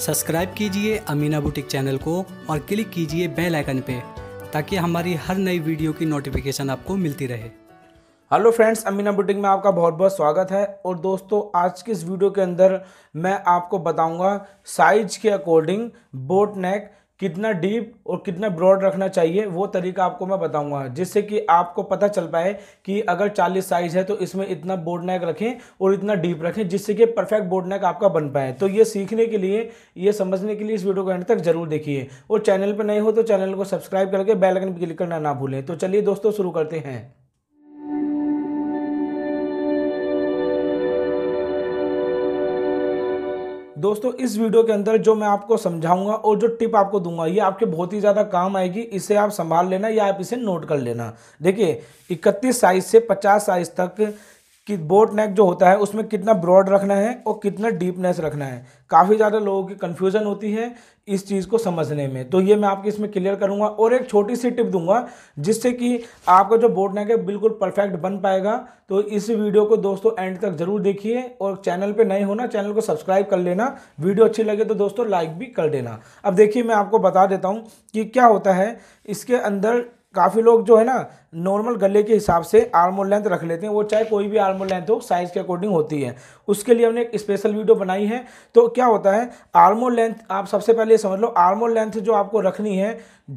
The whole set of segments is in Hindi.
सब्सक्राइब कीजिए अमीना बुटीक चैनल को और क्लिक कीजिए बेल आइकन पे ताकि हमारी हर नई वीडियो की नोटिफिकेशन आपको मिलती रहे हेलो फ्रेंड्स अमीना बुटीक में आपका बहुत बहुत स्वागत है और दोस्तों आज की इस वीडियो के अंदर मैं आपको बताऊंगा साइज के अकॉर्डिंग बोट नेक कितना डीप और कितना ब्रॉड रखना चाहिए वो तरीका आपको मैं बताऊंगा जिससे कि आपको पता चल पाए कि अगर 40 साइज है तो इसमें इतना बोर्ड नेक रखें और इतना डीप रखें जिससे कि परफेक्ट बोर्ड नेक आपका बन पाए तो ये सीखने के लिए ये समझने के लिए इस वीडियो को एंड तक जरूर देखिए और चैनल पर नहीं हो तो चैनल को सब्सक्राइब करके बैलकन पर क्लिक करना ना भूलें तो चलिए दोस्तों शुरू करते हैं दोस्तों इस वीडियो के अंदर जो मैं आपको समझाऊंगा और जो टिप आपको दूंगा ये आपके बहुत ही ज़्यादा काम आएगी इसे आप संभाल लेना या आप इसे नोट कर लेना देखिए इकतीस साइज से पचास साइज तक कि बोट नेक जो होता है उसमें कितना ब्रॉड रखना है और कितना डीपनेस रखना है काफ़ी ज़्यादा लोगों की कन्फ्यूज़न होती है इस चीज़ को समझने में तो ये मैं आपकी इसमें क्लियर करूँगा और एक छोटी सी टिप दूंगा जिससे कि आपका जो बोट नेक है बिल्कुल परफेक्ट बन पाएगा तो इस वीडियो को दोस्तों एंड तक ज़रूर देखिए और चैनल पर नए होना चैनल को सब्सक्राइब कर लेना वीडियो अच्छी लगे तो दोस्तों लाइक भी कर देना अब देखिए मैं आपको बता देता हूँ कि क्या होता है इसके अंदर काफ़ी लोग जो है ना नॉर्मल गले के हिसाब से आर्मोल लेंथ रख लेते हैं वो चाहे कोई भी आर्मोल लेंथ हो साइज़ के अकॉर्डिंग होती है उसके लिए हमने एक स्पेशल वीडियो बनाई है तो क्या होता है आर्मोल लेंथ आप सबसे पहले समझ लो आर्मोल लेंथ जो आपको रखनी है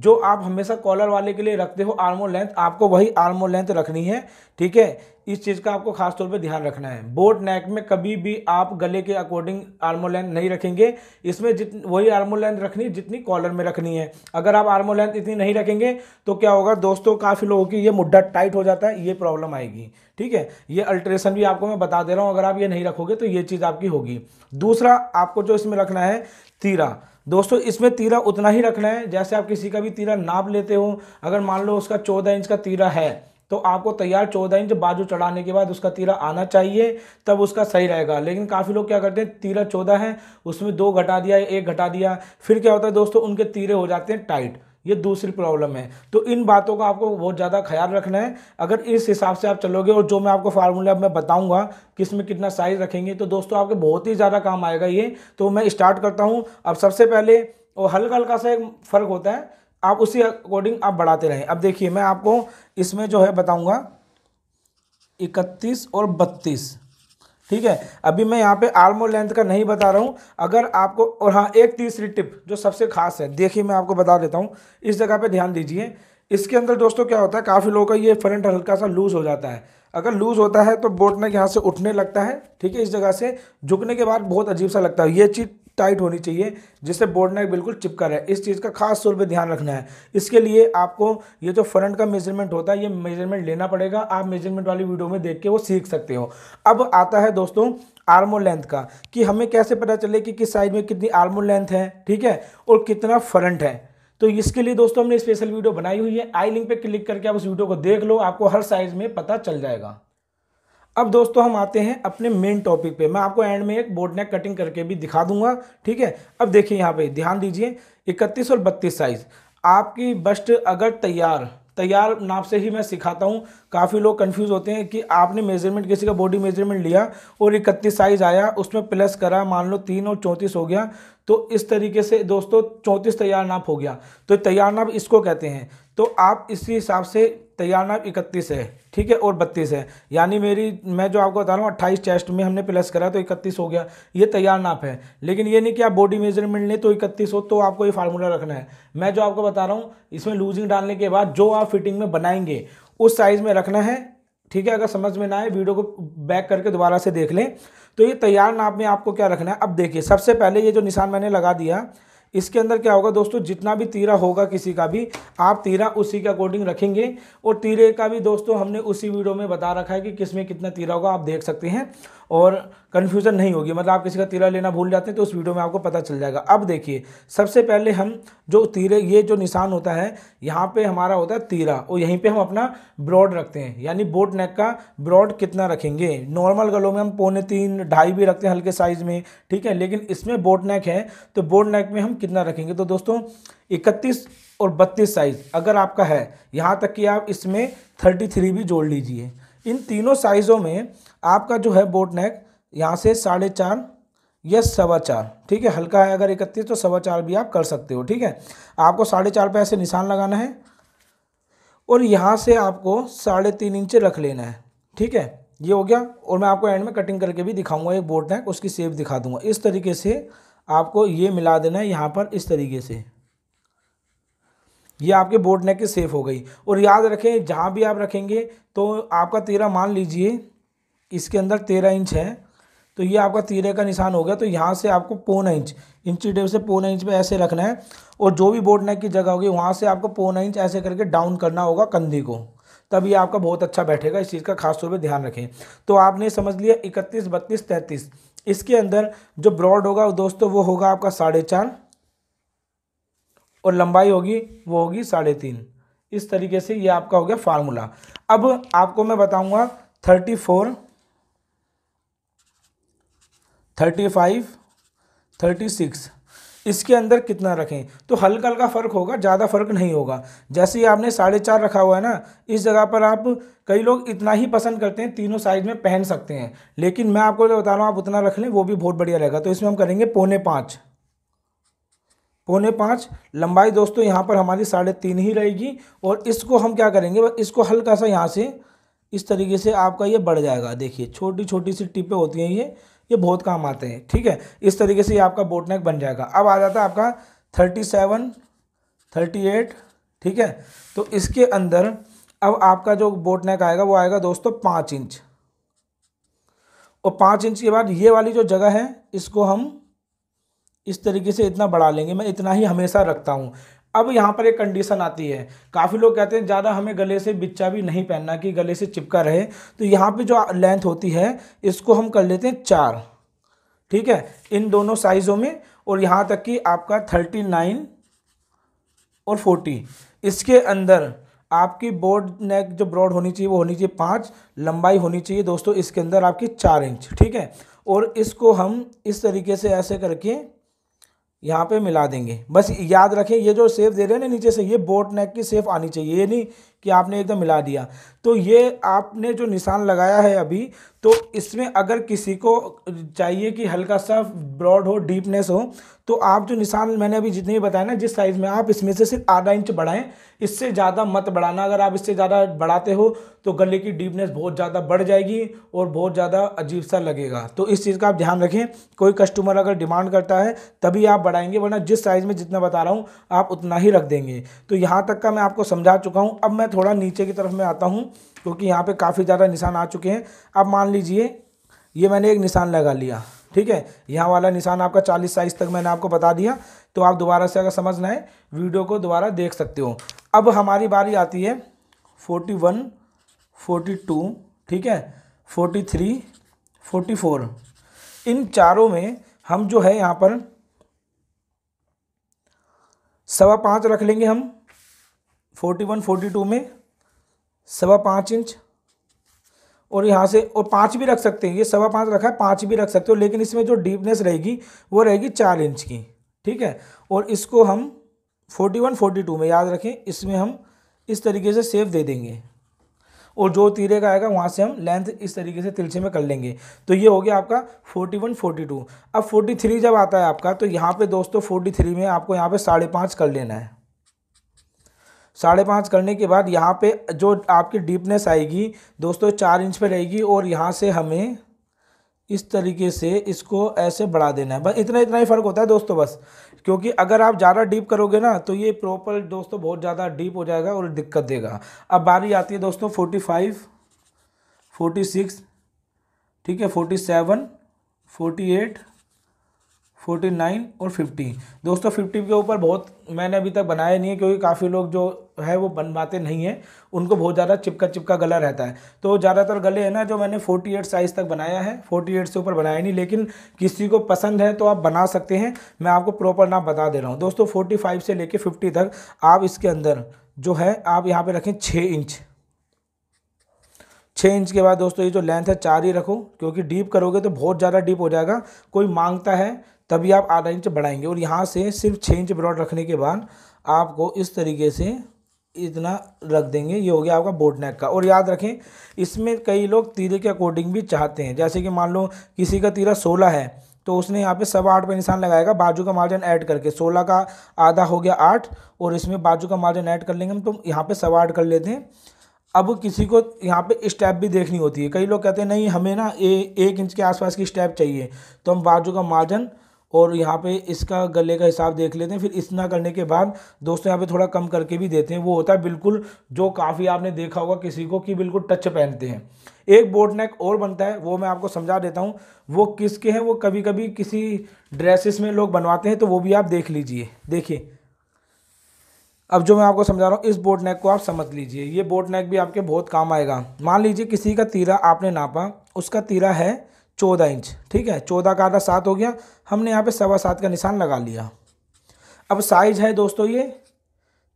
जो आप हमेशा कॉलर वाले के लिए रखते हो आर्मोल लेंथ आपको वही आर्मोल लेंथ रखनी है ठीक है इस चीज़ का आपको खास तौर पे ध्यान रखना है बोट नेक में कभी भी आप गले के अकॉर्डिंग आर्मो लेंथ नहीं रखेंगे इसमें जित वही आर्मो लेंथ रखनी जितनी कॉलर में रखनी है अगर आप आर्मो लेंथ इतनी नहीं रखेंगे तो क्या होगा दोस्तों काफ़ी लोगों की ये मुड्ढा टाइट हो जाता है ये प्रॉब्लम आएगी ठीक है ये अल्ट्रेशन भी आपको मैं बता दे रहा हूँ अगर आप ये नहीं रखोगे तो ये चीज़ आपकी होगी दूसरा आपको जो इसमें रखना है तीरा दोस्तों इसमें तीरा उतना ही रखना है जैसे आप किसी का भी तीरा नाप लेते हो अगर मान लो उसका चौदह इंच का तीरा है तो आपको तैयार चौदह इंच बाजू चढ़ाने के बाद उसका तीरा आना चाहिए तब उसका सही रहेगा लेकिन काफ़ी लोग क्या करते हैं तीरा चौदह है उसमें दो घटा दिया एक घटा दिया फिर क्या होता है दोस्तों उनके तीरे हो जाते हैं टाइट ये दूसरी प्रॉब्लम है तो इन बातों का आपको बहुत ज़्यादा ख्याल रखना है अगर इस हिसाब से आप चलोगे और जो मैं आपको फार्मूला मैं बताऊंगा किस में कितना साइज़ रखेंगे तो दोस्तों आपके बहुत ही ज़्यादा काम आएगा ये तो मैं स्टार्ट करता हूँ अब सबसे पहले और हल्का हल्का सा एक फ़र्क होता है आप उसी अकॉर्डिंग आप बढ़ाते रहें अब देखिए मैं आपको इसमें जो है बताऊँगा इकतीस और बत्तीस ठीक है अभी मैं यहाँ पे आर्मो लेंथ का नहीं बता रहा हूँ अगर आपको और हाँ एक तीसरी टिप जो सबसे खास है देखिए मैं आपको बता देता हूँ इस जगह पे ध्यान दीजिए इसके अंदर दोस्तों क्या होता है काफ़ी लोगों का ये फ्रंट हल्का सा लूज़ हो जाता है अगर लूज़ होता है तो बोटनेक यहाँ से उठने लगता है ठीक है इस जगह से झुकने के बाद बहुत अजीब सा लगता है ये चीज़ टाइट होनी चाहिए जिससे बोर्ड नेक बिल्कुल चिपका रहे इस चीज़ का खास तौर पे ध्यान रखना है इसके लिए आपको ये जो फ्रंट का मेजरमेंट होता है ये मेजरमेंट लेना पड़ेगा आप मेजरमेंट वाली वीडियो में देख के वो सीख सकते हो अब आता है दोस्तों आर्मो लेंथ का कि हमें कैसे पता चले कि किस साइज में कितनी आर्मो लेंथ है ठीक है और कितना फ्रंट है तो इसके लिए दोस्तों हमने स्पेशल वीडियो बनाई हुई है आई लिंक पर क्लिक करके आप उस वीडियो को देख लो आपको हर साइज़ में पता चल जाएगा अब दोस्तों हम आते हैं अपने मेन टॉपिक पे मैं आपको एंड में एक बोर्ड नेक कटिंग करके भी दिखा दूंगा ठीक है अब देखिए यहाँ पे ध्यान दीजिए इकतीस और बत्तीस साइज आपकी बस्ट अगर तैयार तैयार नाप से ही मैं सिखाता हूँ काफ़ी लोग कंफ्यूज होते हैं कि आपने मेजरमेंट किसी का बॉडी मेजरमेंट लिया और इकतीस साइज़ आया उसमें प्लस करा मान लो तीन और चौंतीस हो गया तो इस तरीके से दोस्तों चौंतीस तैयार नाप हो गया तो तैयार नाप इसको कहते हैं तो आप इसी हिसाब से तैयार नाप इकतीस है ठीक है और बत्तीस है यानी मेरी मैं जो आपको बता रहा हूँ अट्ठाईस चेस्ट में हमने प्लस करा तो इकतीस हो गया ये तैयार नाप है लेकिन ये नहीं कि आप बॉडी मेजरमेंट लें तो इकतीस हो तो आपको ये फार्मूला रखना है मैं जो आपको बता रहा हूँ इसमें लूजिंग डालने के बाद जो आप फिटिंग में बनाएंगे उस साइज़ में रखना है ठीक है अगर समझ में ना आए वीडियो को बैक करके दोबारा से देख लें तो ये तैयार नाप में आपको क्या रखना है अब देखिए सबसे पहले ये जो निशान मैंने लगा दिया इसके अंदर क्या होगा दोस्तों जितना भी तीरा होगा किसी का भी आप तीरा उसी के अकॉर्डिंग रखेंगे और तीरे का भी दोस्तों हमने उसी वीडियो में बता रखा है कि किस में कितना तीरा होगा आप देख सकते हैं और कन्फ्यूज़न नहीं होगी मतलब आप किसी का तीरा लेना भूल जाते हैं तो उस वीडियो में आपको पता चल जाएगा अब देखिए सबसे पहले हम जो तीरे ये जो निशान होता है यहाँ पे हमारा होता है तीरा और यहीं पे हम अपना ब्रॉड रखते हैं यानी बोट नेक का ब्रॉड कितना रखेंगे नॉर्मल गलों में हम पौने तीन ढाई भी रखते हैं हल्के साइज़ में ठीक है लेकिन इसमें बोट नेक है तो बोट नेक में हम कितना रखेंगे तो दोस्तों इकतीस और बत्तीस साइज़ अगर आपका है यहाँ तक कि आप इसमें थर्टी थ्री भी जोड़ लीजिए इन तीनों साइज़ों में आपका जो है बोट नेक यहाँ से साढ़े चार या सवा चार ठीक है हल्का है अगर इकतीस तो सवा चार भी आप कर सकते हो ठीक है आपको साढ़े चार पर ऐसे निशान लगाना है और यहाँ से आपको साढ़े तीन इंच रख लेना है ठीक है ये हो गया और मैं आपको एंड में कटिंग करके भी दिखाऊंगा एक बोट नेक उसकी सेप दिखा दूंगा इस तरीके से आपको ये मिला देना है यहाँ पर इस तरीके से ये आपके बोर्ड नेक की सेफ हो गई और याद रखें जहाँ भी आप रखेंगे तो आपका तेरा मान लीजिए इसके अंदर तेरह इंच है तो ये आपका तीरे का निशान हो गया तो यहाँ से आपको पौना इंच इंची से पौना इंच में ऐसे रखना है और जो भी बोर्ड नेक की जगह होगी वहाँ से आपको पौना इंच ऐसे करके डाउन करना होगा कंधे को तब ये आपका बहुत अच्छा बैठेगा इस चीज़ का खास तौर पे ध्यान रखें तो आपने समझ लिया इकतीस बत्तीस तैंतीस इसके अंदर जो ब्रॉड होगा दोस्तों वो होगा आपका साढ़े चार और लंबाई होगी वो होगी साढ़े तीन इस तरीके से ये आपका हो गया फार्मूला अब आपको मैं बताऊंगा thirty four thirty five thirty six इसके अंदर कितना रखें तो हल्का हल्का फ़र्क होगा ज़्यादा फ़र्क नहीं होगा जैसे ही आपने साढ़े चार रखा हुआ है ना इस जगह पर आप कई लोग इतना ही पसंद करते हैं तीनों साइज में पहन सकते हैं लेकिन मैं आपको जो बता रहा हूँ आप उतना रख लें वो भी बहुत बढ़िया रहेगा तो इसमें हम करेंगे पौने पाँच पौने पाँच लंबाई दोस्तों यहाँ पर हमारी साढ़े तीन ही रहेगी और इसको हम क्या करेंगे इसको हल्का सा यहाँ से इस तरीके से आपका ये बढ़ जाएगा देखिए छोटी छोटी सी टिपें होती हैं ये ये बहुत काम आते हैं ठीक है इस तरीके से ये आपका बोटनेक बन जाएगा अब आ जाता है आपका थर्टी सेवन थर्टी एट ठीक है तो इसके अंदर अब आपका जो बोटनेक आएगा वो आएगा दोस्तों पाँच इंच और पाँच इंच के बाद ये वाली जो जगह है इसको हम इस तरीके से इतना बढ़ा लेंगे मैं इतना ही हमेशा रखता हूँ अब यहाँ पर एक कंडीशन आती है काफ़ी लोग कहते हैं ज़्यादा हमें गले से बिच्चा भी नहीं पहनना कि गले से चिपका रहे तो यहाँ पे जो लेंथ होती है इसको हम कर लेते हैं चार ठीक है इन दोनों साइज़ों में और यहाँ तक कि आपका थर्टी नाइन और फोर्टी इसके अंदर आपकी बोर्ड नेक जो ब्रॉड होनी चाहिए वो होनी चाहिए पाँच लंबाई होनी चाहिए दोस्तों इसके अंदर आपकी चार इंच ठीक है और इसको हम इस तरीके से ऐसे करके यहाँ पे मिला देंगे बस याद रखें ये जो सेफ दे रहे हैं ना नीचे से ये बोट नेक की सेफ आनी चाहिए ये नहीं कि आपने एकदम मिला दिया तो ये आपने जो निशान लगाया है अभी तो इसमें अगर किसी को चाहिए कि हल्का सा ब्रॉड हो डीपनेस हो तो आप जो निशान मैंने अभी जितने भी बताया ना जिस साइज़ में आप इसमें से सिर्फ आधा इंच बढ़ाएं इससे ज़्यादा मत बढ़ाना अगर आप इससे ज़्यादा बढ़ाते हो तो गले की डीपनेस बहुत ज़्यादा बढ़ जाएगी और बहुत ज़्यादा अजीब सा लगेगा तो इस चीज़ का आप ध्यान रखें कोई कस्टमर अगर डिमांड करता है तभी आप बढ़ाएंगे वरना जिस साइज़ में जितना बता रहा हूँ आप उतना ही रख देंगे तो यहाँ तक का मैं आपको समझा चुका हूँ अब मैं थोड़ा नीचे की तरफ मैं आता हूँ क्योंकि यहाँ पे काफ़ी ज़्यादा निशान आ चुके हैं अब मान लीजिए ये मैंने एक निशान लगा लिया ठीक है यहाँ वाला निशान आपका चालीस साइज तक मैंने आपको बता दिया तो आप दोबारा से अगर समझना है वीडियो को दोबारा देख सकते हो अब हमारी बारी आती है फोर्टी वन फोर्टी टू ठीक है फोर्टी थ्री फोर्टी फोर इन चारों में हम जो है यहाँ पर सवा पाँच रख लेंगे हम फोर्टी वन फोर्टी टू में सवा पाँच इंच और यहाँ से और पाँच भी रख सकते हैं ये सवा पाँच रखा है पाँच भी रख सकते हो लेकिन इसमें जो डीपनेस रहेगी वो रहेगी चार इंच की ठीक है और इसको हम फोर्टी वन फोर्टी टू में याद रखें इसमें हम इस तरीके से सेफ दे देंगे और जो तीरे का आएगा वहाँ से हम लेंथ इस तरीके से तिलछे में कर लेंगे तो ये हो गया आपका फोर्टी वन फोर्टी टू अब फोर्टी थ्री जब आता है आपका तो यहाँ पे दोस्तों फोर्टी थ्री में आपको यहाँ पे साढ़े पाँच कर लेना है साढ़े पाँच करने के बाद यहाँ पे जो आपकी डीपनेस आएगी दोस्तों चार इंच पे रहेगी और यहाँ से हमें इस तरीके से इसको ऐसे बढ़ा देना है बस इतना इतना ही फ़र्क होता है दोस्तों बस क्योंकि अगर आप ज़्यादा डीप करोगे ना तो ये प्रॉपर दोस्तों बहुत ज़्यादा डीप हो जाएगा और दिक्कत देगा अब बारी आती है दोस्तों फोर्टी फाइव फोर्टी सिक्स ठीक है forty seven forty eight forty nine और फिफ्टी दोस्तों फिफ्टी के ऊपर बहुत मैंने अभी तक बनाया नहीं है क्योंकि काफ़ी लोग जो है वो बनवाते नहीं हैं उनको बहुत ज़्यादा चिपका चिपका गला रहता है तो ज़्यादातर गले हैं ना जो मैंने फोर्टी एट साइज़ तक बनाया है फोर्टी एट से ऊपर बनाया नहीं लेकिन किसी को पसंद है तो आप बना सकते हैं मैं आपको प्रॉपर नाम बता दे रहा हूँ दोस्तों फोर्टी फाइव से लेकर फिफ्टी तक आप इसके अंदर जो है आप यहाँ पर रखें छः इंच छः इंच के बाद दोस्तों ये जो लेंथ है चार ही रखो क्योंकि डीप करोगे तो बहुत ज़्यादा डीप हो जाएगा कोई मांगता है तभी आप आधा इंच बढ़ाएंगे और यहाँ से सिर्फ छः इंच ब्रॉड रखने के बाद आपको इस तरीके से इतना रख देंगे ये हो गया आपका बोट नेक का और याद रखें इसमें कई लोग तीरे के अकॉर्डिंग भी चाहते हैं जैसे कि मान लो किसी का तीरा सोलह है तो उसने यहाँ पे सवा आठ पर निशान लगाएगा बाजू का मार्जिन ऐड करके सोलह का आधा हो गया आठ और इसमें बाजू का मार्जिन ऐड कर लेंगे हम तो यहाँ पे सवा आठ कर लेते हैं अब किसी को यहाँ पे स्टेप भी देखनी होती है कई लोग कहते हैं नहीं हमें ना ए, एक इंच के आसपास की स्टेप चाहिए तो हम बाजू का मार्जिन और यहाँ पे इसका गले का हिसाब देख लेते हैं फिर इतना करने के बाद दोस्तों यहाँ पे थोड़ा कम करके भी देते हैं वो होता है बिल्कुल जो काफ़ी आपने देखा होगा किसी को कि बिल्कुल टच पहनते हैं एक बोट नेक और बनता है वो मैं आपको समझा देता हूँ वो किसके हैं वो कभी कभी किसी ड्रेसेस में लोग बनवाते हैं तो वो भी आप देख लीजिए देखिए अब जो मैं आपको समझा रहा हूँ इस बोट नेक को आप समझ लीजिए ये बोट नेक भी आपके बहुत काम आएगा मान लीजिए किसी का तीरा आपने नापा उसका तीरा है चौदह इंच ठीक है चौदह का आधा सात हो गया हमने यहाँ पे सवा सात का निशान लगा लिया अब साइज है दोस्तों ये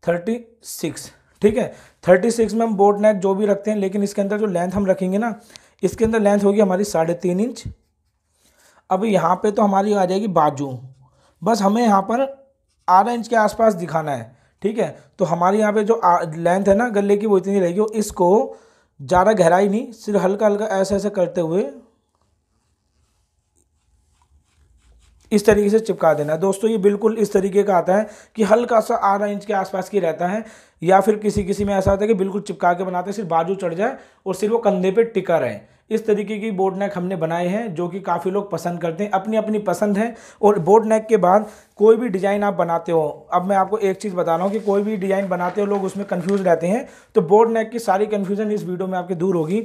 थर्टी सिक्स ठीक है थर्टी सिक्स में हम बोट नेक जो भी रखते हैं लेकिन इसके अंदर जो लेंथ हम रखेंगे ना इसके अंदर लेंथ होगी हमारी साढ़े तीन इंच अब यहाँ पे तो हमारी आ जाएगी बाजू बस हमें यहाँ पर आधा इंच के आसपास दिखाना है ठीक है तो हमारे यहाँ पे जो लेंथ है ना गले की वो इतनी रहेगी इसको ज़्यादा गहराई नहीं सिर्फ हल्का हल्का ऐसे ऐसे करते हुए इस तरीके से चिपका देना है दोस्तों ये बिल्कुल इस तरीके का आता है कि हल्का सा आधा इंच के आसपास की रहता है या फिर किसी किसी में ऐसा होता है कि बिल्कुल चिपका के बनाते हैं सिर्फ बाजू चढ़ जाए और सिर्फ वो कंधे पर टिका रहे इस तरीके की बोर्ड नेक हमने बनाए हैं जो कि काफ़ी लोग पसंद करते हैं अपनी अपनी पसंद है और बोर्ड नेक के बाद कोई भी डिज़ाइन आप बनाते हो अब मैं आपको एक चीज़ बता रहा हूँ कि कोई भी डिज़ाइन बनाते हो लोग उसमें कन्फ्यूज़ रहते हैं तो बोर्ड नेक की सारी कन्फ्यूज़न इस वीडियो में आपकी दूर होगी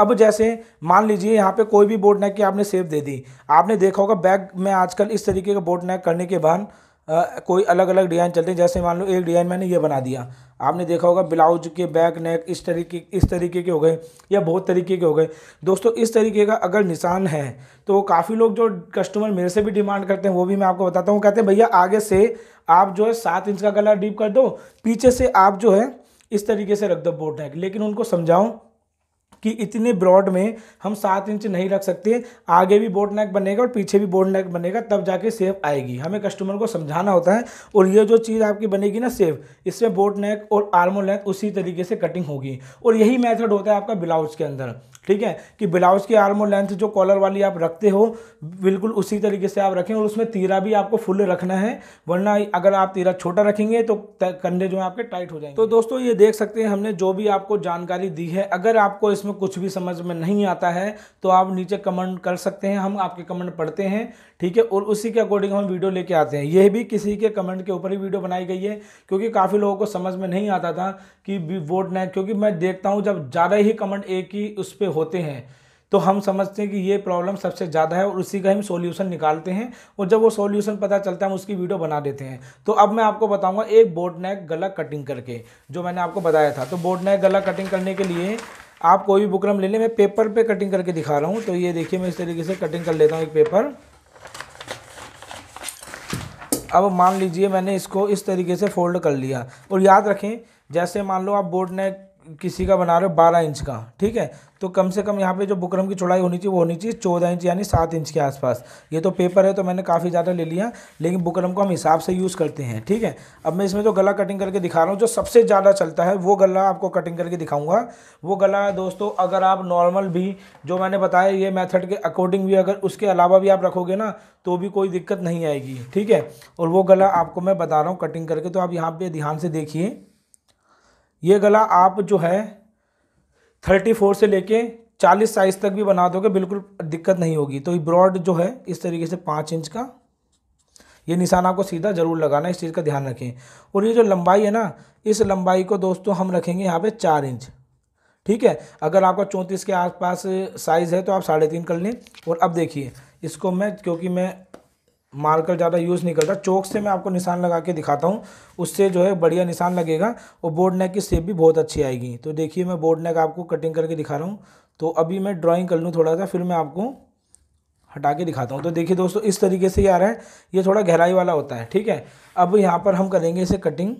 अब जैसे मान लीजिए यहाँ पे कोई भी बोर्ड नेक की आपने सेफ दे दी आपने देखा होगा बैग में आजकल इस तरीके का बोर्ड नेक करने के बाद कोई अलग अलग डिज़ाइन चलते हैं जैसे मान लो एक डिज़ाइन मैंने ये बना दिया आपने देखा होगा ब्लाउज के बैक नेक इस तरीके इस तरीके के हो गए या बहुत तरीके के हो गए दोस्तों इस तरीके का अगर निशान है तो काफ़ी लोग जो कस्टमर मेरे से भी डिमांड करते हैं वो भी मैं आपको बताता हूँ कहते हैं भैया आगे से आप जो है सात इंच का गला डीप कर दो पीछे से आप जो है इस तरीके से रख दो बोर्ड नेक लेकिन उनको समझाऊँ कि इतने ब्रॉड में हम सात इंच नहीं रख सकते आगे भी बोट नेक बनेगा और पीछे भी बोट नेक बनेगा तब जाके सेफ आएगी हमें कस्टमर को समझाना होता है और ये जो चीज़ आपकी बनेगी ना सेफ इसमें बोट नेक और आर्मो लेंथ उसी तरीके से कटिंग होगी और यही मैथड होता है आपका ब्लाउज के अंदर ठीक है कि ब्लाउज की आर्मो लेंथ जो कॉलर वाली आप रखते हो बिल्कुल उसी तरीके से आप रखें और उसमें तीरा भी आपको फुल रखना है वरना अगर आप तीरा छोटा रखेंगे तो कंधे जो है आपके टाइट हो जाएंगे तो दोस्तों ये देख सकते हैं हमने जो भी आपको जानकारी दी है अगर आपको इसमें उसमें कुछ भी समझ में नहीं आता है तो आप नीचे कमेंट कर सकते हैं हम आपके कमेंट पढ़ते हैं ठीक है और उसी के अकॉर्डिंग हम वीडियो लेके आते हैं यह भी किसी के कमेंट के ऊपर ही वीडियो बनाई गई है क्योंकि काफ़ी लोगों को समझ में नहीं आता था कि वोट न क्योंकि मैं देखता हूँ जब ज़्यादा ही कमेंट एक ही उस पर होते हैं तो हम समझते हैं कि ये प्रॉब्लम सबसे ज़्यादा है और उसी का हम सॉल्यूशन निकालते हैं और जब वो सॉल्यूशन पता चलता है हम उसकी वीडियो बना देते हैं तो अब मैं आपको बताऊंगा एक बोटनेक गला कटिंग करके जो मैंने आपको बताया था तो बोटनेक गला कटिंग करने के लिए आप कोई भी बुकरम ले लें मैं पेपर पे कटिंग करके दिखा रहा हूँ तो ये देखिए मैं इस तरीके से कटिंग कर लेता हूँ एक पेपर अब मान लीजिए मैंने इसको इस तरीके से फोल्ड कर लिया और याद रखें जैसे मान लो आप बोर्ड नेक किसी का बना रहे हो बारह इंच का ठीक है तो कम से कम यहाँ पे जो बुकरम की चौड़ाई होनी चाहिए वो होनी चाहिए चौदह इंच यानी सात इंच के आसपास ये तो पेपर है तो मैंने काफ़ी ज़्यादा ले लिया लेकिन बुकरम को हम हिसाब से यूज़ करते हैं ठीक है अब मैं इसमें जो गला कटिंग करके दिखा रहा हूँ जो सबसे ज़्यादा चलता है वो गला आपको कटिंग करके दिखाऊँगा वो गला दोस्तों अगर आप नॉर्मल भी जो मैंने बताया ये मैथड के अकॉर्डिंग भी अगर उसके अलावा भी आप रखोगे ना तो भी कोई दिक्कत नहीं आएगी ठीक है और वो गला आपको मैं बता रहा हूँ कटिंग करके तो आप यहाँ पर ध्यान से देखिए ये गला आप जो है थर्टी फोर से लेके चालीस साइज तक भी बना दोगे बिल्कुल दिक्कत नहीं होगी तो ये ब्रॉड जो है इस तरीके से पाँच इंच का ये निशान आपको सीधा ज़रूर लगाना इस चीज़ का ध्यान रखें और ये जो लंबाई है ना इस लंबाई को दोस्तों हम रखेंगे यहाँ पे चार इंच ठीक है अगर आपका चौंतीस के आसपास साइज़ है तो आप साढ़े तीन कर लें और अब देखिए इसको मैं क्योंकि मैं मार्कर ज़्यादा यूज़ नहीं करता चौक से मैं आपको निशान लगा के दिखाता हूँ उससे जो है बढ़िया निशान लगेगा और बोर्ड नेक की सेप भी बहुत अच्छी आएगी तो देखिए मैं बोर्ड नेक आपको कटिंग करके दिखा रहा हूँ तो अभी मैं ड्राइंग कर लूँ थोड़ा सा फिर मैं आपको हटा के दिखाता हूँ तो देखिए दोस्तों इस तरीके से ये आ रहा है ये थोड़ा गहराई वाला होता है ठीक है अब यहाँ पर हम करेंगे इसे कटिंग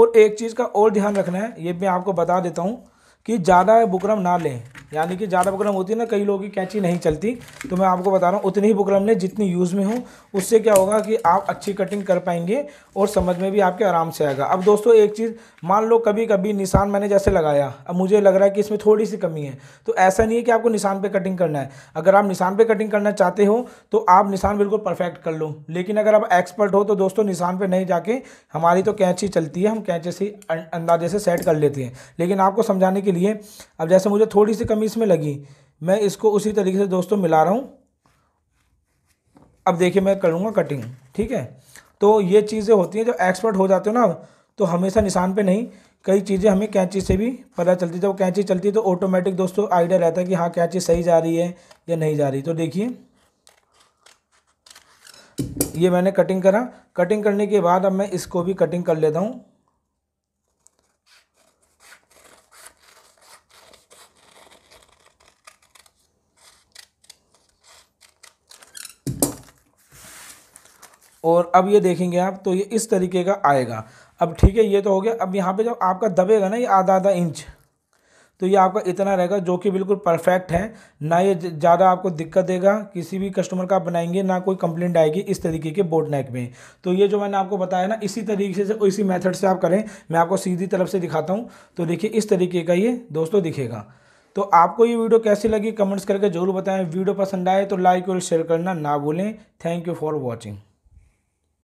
और एक चीज़ का और ध्यान रखना है ये मैं आपको बता देता हूँ कि ज़्यादा बुकरम ना लें यानी कि ज़्यादा बुकलम होती है ना कई लोगों की कैंची नहीं चलती तो मैं आपको बता रहा हूँ उतनी ही बुकलम ने जितनी यूज़ में हो उससे क्या होगा कि आप अच्छी कटिंग कर पाएंगे और समझ में भी आपके आराम से आएगा अब दोस्तों एक चीज़ मान लो कभी कभी निशान मैंने जैसे लगाया अब मुझे लग रहा है कि इसमें थोड़ी सी कमी है तो ऐसा नहीं है कि आपको निशान पर कटिंग करना है अगर आप निशान पर कटिंग करना चाहते हो तो आप निशान बिल्कुल परफेक्ट कर लो लेकिन अगर आप एक्सपर्ट हो तो दोस्तों निशान पर नहीं जाके हमारी तो कैंची चलती है हम कैंची से अं-, अंदाजे से सेट कर लेते हैं लेकिन आपको समझाने के लिए अब जैसे मुझे थोड़ी सी कमी इसमें लगी मैं इसको उसी तरीके से दोस्तों मिला रहा हूँ अब देखिए मैं करूँगा कटिंग ठीक है तो ये चीज़ें होती हैं जो एक्सपर्ट हो जाते हो ना तो हमेशा निशान पे नहीं कई चीज़ें हमें कैंची से भी पता चलती जब कैंची चलती है तो ऑटोमेटिक दोस्तों आइडिया रहता है कि हाँ कैंची सही जा रही है या नहीं जा रही तो देखिए ये मैंने कटिंग करा कटिंग करने के बाद अब मैं इसको भी कटिंग कर लेता हूँ और अब ये देखेंगे आप तो ये इस तरीके का आएगा अब ठीक है ये तो हो गया अब यहाँ पे जब आपका दबेगा ना ये आधा आधा इंच तो ये आपका इतना रहेगा जो कि बिल्कुल परफेक्ट है ना ये ज़्यादा आपको दिक्कत देगा किसी भी कस्टमर का आप बनाएंगे ना कोई कंप्लेंट आएगी इस तरीके के बोट नेक में तो ये जो मैंने आपको बताया ना इसी तरीके से इसी मेथड से आप करें मैं आपको सीधी तरफ से दिखाता हूँ तो देखिए इस तरीके का ये दोस्तों दिखेगा तो आपको ये वीडियो कैसी लगी कमेंट्स करके जरूर बताएं वीडियो पसंद आए तो लाइक और शेयर करना ना भूलें थैंक यू फॉर वॉचिंग